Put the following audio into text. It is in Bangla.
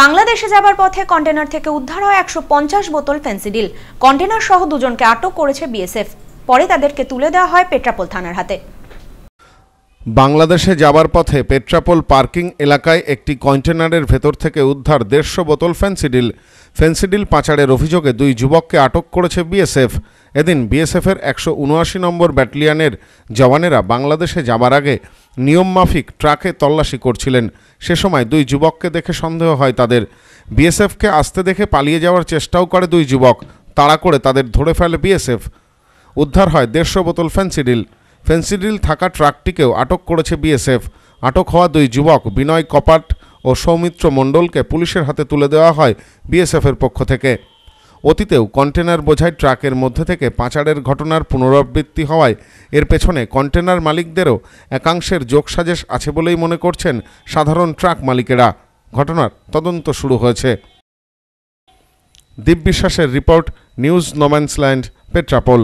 বাংলাদেশে যাবার পথে কন্টেনার থেকে উদ্ধার হয় একশো বোতল ফেন্সিডিল কন্টেনার সহ দুজনকে আটক করেছে বিএসএফ পরে তাদেরকে তুলে দেওয়া হয় পেট্রাপোল থানার হাতে বাংলাদেশে যাবার পথে পেট্রাপোল পার্কিং এলাকায় একটি কন্টেনারের ভেতর থেকে উদ্ধার দেড়শো বোতল ফেন্সিডিল ফেন্সিডিল পাচারের অভিযোগে দুই যুবককে আটক করেছে বিএসএফ এদিন বিএসএফের একশো উনআশি নম্বর ব্যাটালিয়ানের জওয়ানেরা বাংলাদেশে যাবার আগে নিয়মমাফিক ট্রাকে তল্লাশি করছিলেন সে সময় দুই যুবককে দেখে সন্দেহ হয় তাদের বিএসএফকে আসতে দেখে পালিয়ে যাওয়ার চেষ্টাও করে দুই যুবক তাড়া করে তাদের ধরে ফেলে বিএসএফ উদ্ধার হয় দেড়শো বোতল ফেন্সিডিল ফেন্সিডিল থাকা ট্রাকটিকেও আটক করেছে বিএসএফ আটক হওয়া দুই যুবক বিনয় কপাট ও সৌমিত্র মণ্ডলকে পুলিশের হাতে তুলে দেওয়া হয় বিএসএফের পক্ষ থেকে অতীতেও কন্টেনার বোঝাই ট্রাকের মধ্যে থেকে পাচারের ঘটনার পুনরাবৃত্তি হওয়ায় এর পেছনে কন্টেনার মালিকদেরও একাংশের যোগসাজেশ আছে বলেই মনে করছেন সাধারণ ট্রাক মালিকেরা ঘটনার তদন্ত শুরু হয়েছে দীপ বিশ্বাসের রিপোর্ট নিউজ নোম্যান্সল্যান্ড পেট্রাপোল